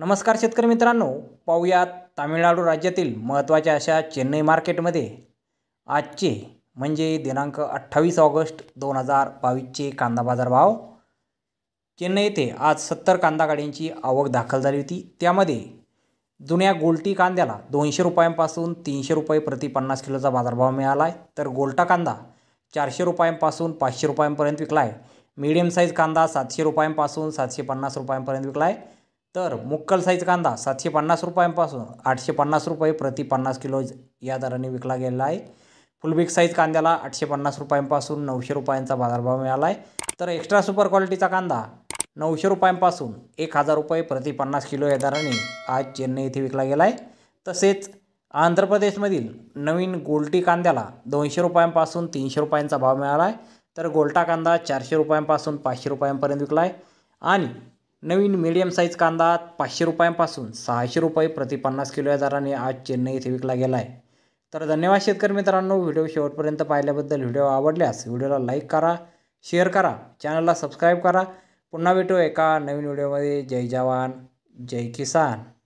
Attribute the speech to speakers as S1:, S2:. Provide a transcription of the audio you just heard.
S1: नमस्कार शेतकरी मित्रांनो पाहूयात तामिळनाडू राज्यातील महत्त्वाच्या अशा चेन्नई मार्केटमध्ये आजचे म्हणजे दिनांक अठ्ठावीस ऑगस्ट दोन हजार बावीसचे कांदा बाजार भाव चेन्नई येथे आज सत्तर कांदा गाड्यांची आवक दाखल झाली होती त्यामध्ये जुन्या गोलटी कांद्याला दोनशे रुपयांपासून तीनशे रुपये प्रति पन्नास किलोचा बाजारभाव मिळाला आहे तर गोलटा कांदा चारशे रुपयांपासून पाचशे रुपयांपर्यंत विकला आहे मिडियम साईज कांदा सातशे रुपयांपासून सातशे पन्नास रुपयांपर्यंत विकला आहे तर मुक्कल साईज कांदा सातशे पन्नास रुपयांपासून आठशे पन्नास रुपये प्रति पन्नास किलो या दराने विकला गेलेला आहे फुलबिग साईज कांद्याला आठशे पन्नास रुपयांपासून नऊशे रुपयांचा बाजारभाव मिळाला आहे तर एक्स्ट्रा सुपर क्वालिटीचा कांदा नऊशे रुपयांपासून एक हजार रुपये प्रति पन्नास किलो या दराने आज चेन्नई येथे विकला गेला आहे तसेच आंध्र प्रदेशमधील नवीन गोलटी कांद्याला दोनशे रुपयांपासून तीनशे रुपयांचा भाव मिळाला आहे तर गोलटा कांदा चारशे रुपयांपासून पाचशे रुपयांपर्यंत विकला आहे आणि नवीन मीडियम साईज कांदा पाचशे रुपयांपासून सहाशे रुपये प्रति पन्नास किलो या दराने आज चेन्नई इथे विकला गेला आहे तर धन्यवाद शेतकरी मित्रांनो व्हिडिओ शेवटपर्यंत पाहिल्याबद्दल व्हिडिओ आवडल्यास व्हिडिओला लाईक करा शेअर करा चॅनलला सबस्क्राईब करा पुन्हा भेटू एका नवीन व्हिडिओमध्ये जय जवान जय किसान